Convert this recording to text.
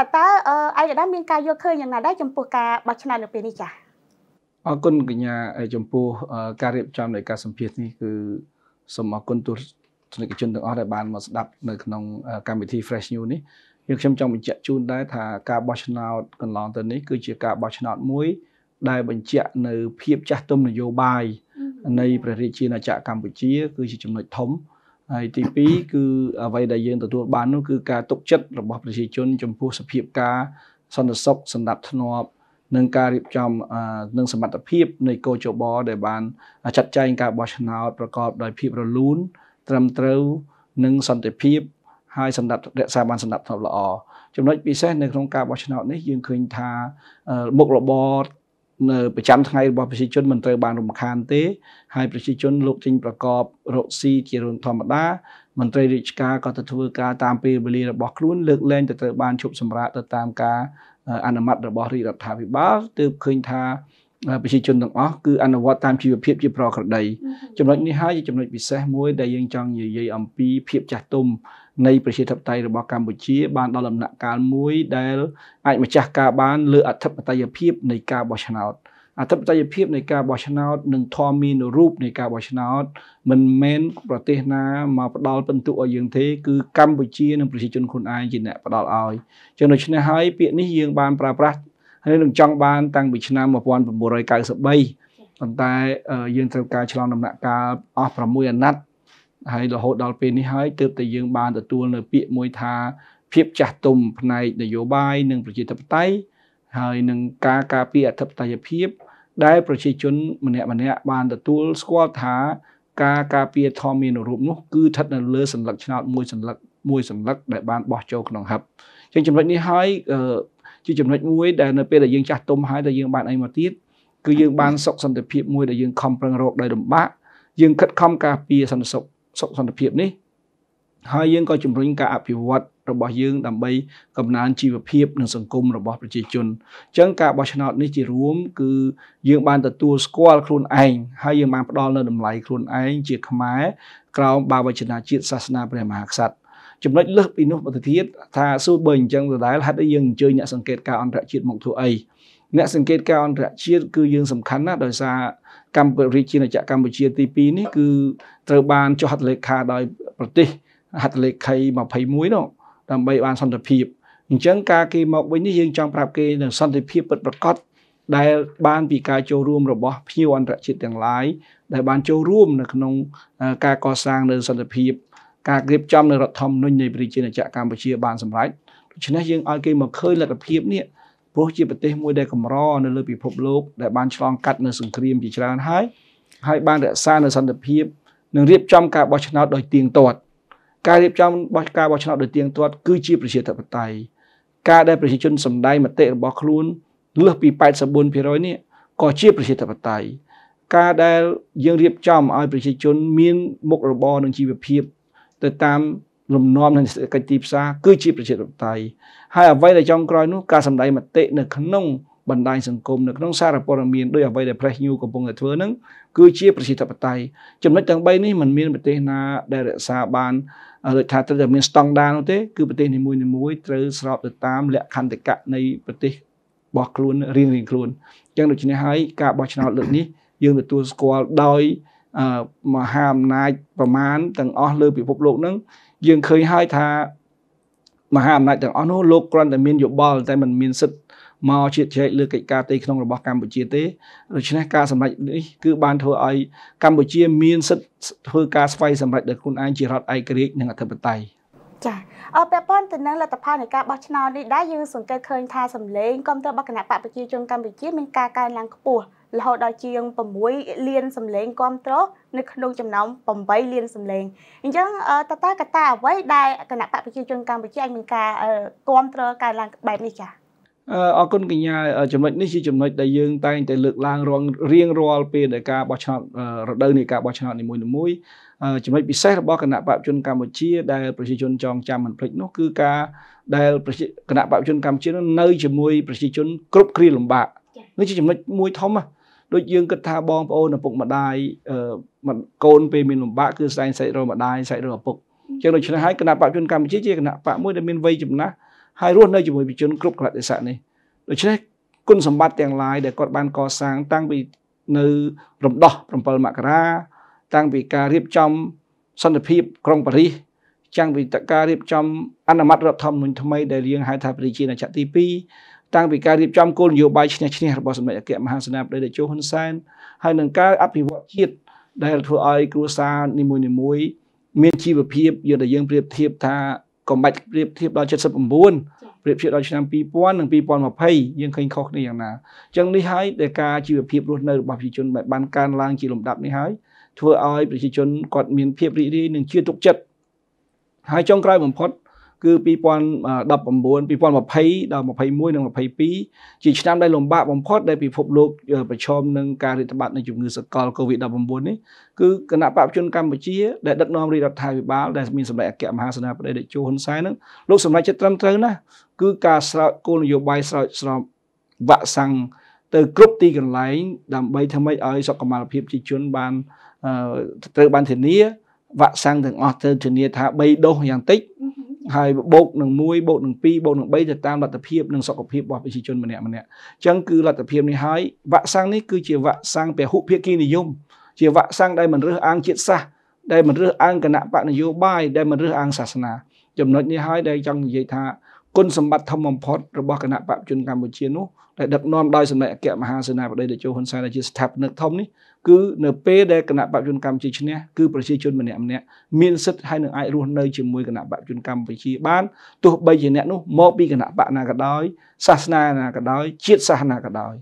ថាតើឯកឧត្តមមានការយល់ឃើញយ៉ាងណាដែរចំពោះការបោះឆ្នោតនៅពេលនេះចា៎អរគុណកញ្ញាចំពោះការរៀបចំនៃការសម្ភាសនេះគឺសូមអរគុណទូទនិកជនទាំងអស់ដែលបានមកស្ដាប់នៅក្នុងកម្មវិធី Fresh New នេះយើងខ្ញុំចង់បញ្ជាក់ជូនដែរថាការបោះឆ្នោតកន្លងទៅនេះគឺជាការបោះឆ្នោតមួយដែលបញ្ជាក់នៅភាពចាស់ទុំនយោបាយនៃព្រះរាជាណាចក្រកម្ពុជា គឺជាចំណុចធំហើយទី2គឺអ្វីដែលយើងទទួលបាននោះគឺការទុកចិត្តរបស់ប្រជាជនចំពោះសភាពការសន្តិសុខសម្ដាប់ធ្នាប់នឹងការរៀបចំនឹងសមត្ថភាពនៃកោជបដែលបានចាត់ចែងការបោះឆ្នោត ប្រកបដោយភាពរលូនត្រឹមត្រូវ និងសន្តិភាពហើយសម្រាប់រក្សាបានសម្រាប់ធ្នាប់ល្អចំណុចពិសេសនៅក្នុងការបោះឆ្នោតនេះយើងឃើញថាមុខរបរនៅប្រចាំថ្ងៃរបស់ប្រជាជនមិនត្រូវបានរំខានទេ ហើយប្រជាជនលោកចេញប្រកបរកស៊ីជារឿងធម្មតាមន្ត្រីរាជការក៏ទៅធ្វើការតាមពេលវេលារបស់ខ្លួនលើកលែងទៅត្រូវបានជប់សម្រាកទៅតាមការអនុម័តរបស់រាជរដ្ឋាភិបាលទើបឃើញថាប្រជាជនទាំងអស់គឺអនុវត្តតាមជីវភាពជាប្រក្រតីចំណុចនេះហើយជាចំណុចពិសេសមួយដែលយើងចង់និយាយអំពីភាពចាស់ទុំនៃប្រជាធិបតេយ្យរបស់កម្ពុជា បាន ដល់ដំណាក់កាលមួយដែលអាចម្ចាស់ការបាន លើអធិបតេយ្យភាពនៃការបោះឆ្នោតអធិបតេយ្យភាពនៃការបោះឆ្នោតនិងធម៌មានរូបនៃការបោះឆ្នោត មិនមែនប្រទេសណាមកផ្ដាល់ពិន្ទុឲ្យយើងទេគឺកម្ពុជានិងប្រជាជនខ្លួនឯងជាអ្នកផ្ដាល់ឲ្យចឹងដូច្នេះហើយពាក្យនេះយើងបានប្រើប្រាស់ហើយនឹងចង់បានតាំងពីឆ្នាំ1993ប៉ុន្តែយើងត្រូវការឆ្លងដំណាក់កាលអស់6អាណត្តិហើយរហូតដល់ពេលនេះហើយទើបតែយើង បានទទួលនៅពាក្យមួយថាភាព ចាស់ទុំផ្នែកនយោបាយ និង ប្រជាធិបតេយ្យហើយនឹងការការពារអធិបតេយ្យភាព ដែលប្រជាជនម្នាក់ម្នាក់បានទទួលស្គាល់ថាការការពារ ធម្មនុរូបនោះគឺស្ថិតនៅលើសัญลักษณ์ឆ្នោតមួយសัญลักษณ์មួយសัญลักษณ์ដែលបានបោះចូលក្នុងហັບអញ្ចឹងចំណុចនេះហើយជាចំណុចមួយដែលនៅពេលដែលយើងចាស់ទុំហើយដែលយើងបានអីមកទៀតគឺយើងបានសុខសន្តិភាពមួយដែលយើងខំប្រឹងរកដោយលំបាកយើងខិតខំការពារសន្តិសុខសុខសន្តិភាពនេះហើយយើងក៏ជំរុញការ អភិវឌ្ឍរបស់យើងដើម្បីកំណើនជីវភាពនិងសង្គមរបស់ប្រជាជនអញ្ចឹងការបោះឆ្នោតនេះជារួមគឺយើងបានទទួលស្គាល់ខ្លួនឯងហើយយើងបានផ្ដល់នូវតម្លៃខ្លួនឯងជាខ្មែរក្រោមបាវចនាជាតិសាសនាព្រះមហាក្សត្រចំណុចលើសពីនោះបន្តទៀតថាសួរបើអញ្ចឹងដដែលហេតុអីយើងអញ្ជើញអ្នកសង្កេតការអន្តរជាតិមកធ្វើអីអ្នកសង្កេតការអន្តរជាតិគឺយើងសំខាន់ណាស់ដោយសារកម្ពុជាជាណាចក្រកម្ពុជាទី2នេះគឺត្រូវបានចុះហត្ថលេខាដោយប្រទេសហត្ថលេខី21នោះ ដើម្បីបានសន្តិភាពអញ្ចឹងការគេមកវិញនេះយើងចង់ប្រាប់គេនៅ សន្តិភាពពិតប្រាកដដែលបានពីការចូលរួមរបស់ភ្ញៀវអន្តរជាតិទាំងឡាយដែលបានចូលរួម នៅក្នុង ការកសាងនៅសន្តិភាព ការរៀបចំនៅរដ្ឋធម្មនុញ្ញនៃប្រជាជាតិកម្ពុជាបានសម្រេចដូច្នេះយើងឲ្យគេមកឃើញលទ្ធភាពនេះព្រោះជាប្រទេសមួយដែលកម្រនៅលើពិភពលោកដែលបានឆ្លងកាត់នៅសង្គ្រាមជាច្រើនហើយហើយបានរក្សានៅសន្តិភាពនិងរៀបចំការបោះឆ្នោតដោយទៀងទាត់ការរៀបចំបោះការបោះឆ្នោតដោយទៀងទាត់គឺជាប្រជាធិបតេយ្យការដែលប្រជាជនសម្ដែងមតិរបស់ខ្លួនលើសពី84%នេះក៏ជាប្រជាធិបតេយ្យការដែលយើងរៀបចំឲ្យប្រជាជនមានមុខរបរនិងជីវភាពទៅតាមលំនាំនៃសេដ្ឋកិច្ចទីផ្សារគឺជាប្រជាធិបតេយ្យហើយអ្វីដែលចង់ក្រោយនោះការសម្ដែងមតិនៅក្នុងបណ្ដាញសង្គមនៅក្នុងសារព័ត៌មានដោយអ្វីដែល Press News កំពុងតែធ្វើហ្នឹងគឺជា ប្រជាធិបតេយ្យចំណុចទាំង3នេះมันមានប្រទេសណាដែលរក្សាបានដូចថាត្រូវតែមានស្តង់ដារនោះទេ គឺប្រទេសនីមួយៗត្រូវស្របទៅតាម លក្ខន្តិកៈនៃប្រទេសរបស់ខ្លួនរៀងៗខ្លួនអញ្ចឹងដូច្នេះហើយការបោះឆ្នោតលើកនេះយើងទទួលស្គាល់ដោយមហាអំណាចប្រមាណទាំងអស់លើពិភពលោកហ្នឹងយើងឃើញហើយថាមហាអំណាចទាំងអស់នោះលោកគ្រាន់តែមានយោបល់តែមិនមានសិទ្ធិមកជាតិជ្រែកលើកិច្ចការផ្ទៃក្នុងរបស់កម្ពុជាទេដូច្នេះការសម្រេចនេះគឺបានធ្វើឲ្យកម្ពុជាមានសិទ្ធិធ្វើការស្វ័យសម្រេចដោយខ្លួនឯងជារដ្ឋឯករាជ្យនិងអធិបតេយ្យចា៎អបពន្ធទៅនឹងលទ្ធផលនៃការបោះឆ្នោតនេះដែរយើងសង្កេតឃើញថាសម្លេងគាំទ្ររបស់គណៈបកប្រជាជនកម្ពុជាមាន ការកើនឡើងខ្ពស់រហូតដល់ជាង6លានសម្លេងគ្រប់គ្រងនៅក្នុងចំណោម8លានសម្លេង អញ្ចឹងតើតើកត្តាអ្វីដែលគណៈបកប្រជាជនកម្ពុជាអាចមានការគ្រប់គ្រងកើតឡើងបែបនេះចា៎អរគុណកញ្ញាចំណុចនេះជាចំណុចដែលយើង តែងតែលើកឡើងរៀងរាល់ពេលនៃការបោះឆ្នោតរដូវនៃការបោះឆ្នោតនីមួយៗចំណុចពិសេសរបស់គណៈបព្វជនកម្ពុជាដែលប្រជាជនចងចាំមិនភ្លេចនោះគឺការដែលគណៈបព្វជនកម្ពុជានៅជាមួយ ប្រជាជនគ្រប់គ្រាលំបាកនេះជាចំណុចមួយធំណាដូចយើងគិតថាបងប្អូនឪពុកម្ដាយកូនពេលមានលំបាកគឺស្ដែងសាច់រកម្ដាយសាច់រឪពុកអញ្ចឹងដូច្នេះហើយគណៈបព្វជិនកម្ពុជាជាគណៈបកមួយដែលមានវ័យចំណាស់ហើយរស់នៅជាមួយប្រជាជនគ្រប់កលៈទេសៈនេះដូច្នេះគុណសម្បត្តិទាំងឡាយដែលគាត់បានកសាងតាំងពីនៅរំដោះ7មករាតាំងពីការរៀបចំសន្តិភាពក្រុងប៉ារីសចាំងពីតការរៀបចំអនុម័តរដ្ឋធម្មនុញ្ញថ្មីដែលយើងហៅថាប្រជាជាតិទី2តាំងពីការរៀបចំគោលនយោបាយឈ្នះឈ្នះរបស់សម្ដេចអគ្គមហាសេនាបតីតេជោហ៊ុនសែនហើយនឹងការអភិវឌ្ឍជាតិដែល ធ្វើឲ្យគ្រួសារនីមួយៗមានជីវភាពយកតែយើងប្រៀបធៀបថាកំបាច់ប្រៀបធៀបដល់79ប្រៀបធៀបដល់ឆ្នាំ2000និង2020យើងឃើញខុសគ្នាយ៉ាងណាអញ្ចឹងនេះហើយដែលការជីវភាពរស់នៅរបស់ប្រជាជន បានកើនឡើងជាលំដាប់នេះហើយធ្វើឲ្យ ប្រជាជនគាត់មានភាព រីករាយនិងជឿទុកចិត្តហើយចុងក្រោយបំផុតគឺ2019 2020ដល់21និង22ជាឆ្នាំដែលលំបាកបំផុតដែលពិភពលោកប្រឈមនឹងការរាតត្បាតនៃជំងឺសកល COVID-19 នេះគឺគណៈបព្វជនកម្ពុជា ដែលដឹកនាំរាជរដ្ឋាភិបាលដែលមានសម្ដេចអគ្គមហាសេនាបតីតេជោហ៊ុនសែននឹងលោកសម្ដេចចិត្តត្រឹមត្រូវណាគឺការស្រោចគោលនយោបាយស្រោចស្រពវាក់សាំងទៅគ្រប់ទីកន្លែងដើម្បីធ្វើម៉េចឲ្យសុខុមាលភាពប្រជាជនបានត្រូវបានធានា វាក់សាំងទាំងអស់ទៅធានា ថា3ដុសយ៉ាងតិចហើយបូកនឹង1បូកនឹង2បូកនឹង3ទៅតាមលទ្ធភាពនិងសុខភាពរបស់ប្រជាជនម្នាក់ម្នាក់អញ្ចឹងគឺលទ្ធភាពនេះហើយវ៉ាក់សាំងនេះគឺជាវ៉ាក់សាំងពហុភាគីនិយមជាវ៉ាក់សាំងដែលមិនរើសអើងជាតិសាសន៍ដែលមិនរើសអើងគណៈបកនយោបាយដែលមិនរើសអើងសាសនាចំណុចនេះហើយដែលចង់និយាយថាគុណសម្បត្តិធំបំផុតរបស់គណៈបព្វជនកម្ពុជានោះដែលដឹកនាំដោយសម្ដេចអគ្គមហាសេនាបតីតេជោហ៊ុនសែនដែលជាស្ថាបនិកធំនេះគឺនៅពេលដែលគណៈបព្វជនកម្ពុជាឈ្នះគឺប្រជាជនម្នាក់ម្នាក់មានសិទ្ធិហើយនឹងអាចរស់នៅជាមួយគណៈបព្វជនកម្ពុជាបានទោះបីជាអ្នកនោះមកពីគណៈបកណាក៏ដោយសាសនាណាក៏ដោយជាតិសាសនាក៏ដោយ